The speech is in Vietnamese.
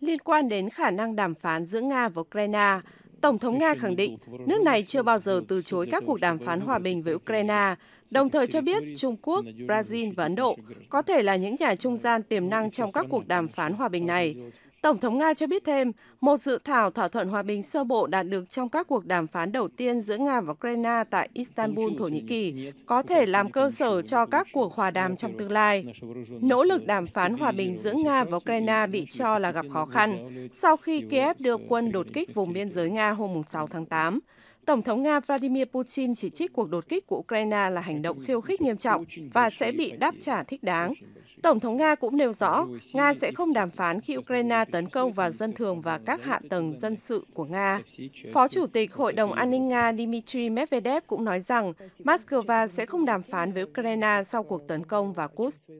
Liên quan đến khả năng đàm phán giữa Nga và Ukraine, Tổng thống Nga khẳng định nước này chưa bao giờ từ chối các cuộc đàm phán hòa bình với Ukraine, đồng thời cho biết Trung Quốc, Brazil và Ấn Độ có thể là những nhà trung gian tiềm năng trong các cuộc đàm phán hòa bình này. Tổng thống Nga cho biết thêm, một dự thảo thỏa thuận hòa bình sơ bộ đạt được trong các cuộc đàm phán đầu tiên giữa Nga và Ukraine tại Istanbul, Thổ Nhĩ Kỳ, có thể làm cơ sở cho các cuộc hòa đàm trong tương lai. Nỗ lực đàm phán hòa bình giữa Nga và Ukraine bị cho là gặp khó khăn sau khi Kiev đưa quân đột kích vùng biên giới Nga hôm 6 tháng 8. Tổng thống Nga Vladimir Putin chỉ trích cuộc đột kích của Ukraine là hành động khiêu khích nghiêm trọng và sẽ bị đáp trả thích đáng. Tổng thống Nga cũng nêu rõ, Nga sẽ không đàm phán khi Ukraine tấn công vào dân thường và các hạ tầng dân sự của Nga. Phó Chủ tịch Hội đồng An ninh Nga Dmitry Medvedev cũng nói rằng Moscow sẽ không đàm phán với Ukraine sau cuộc tấn công vào Kursk.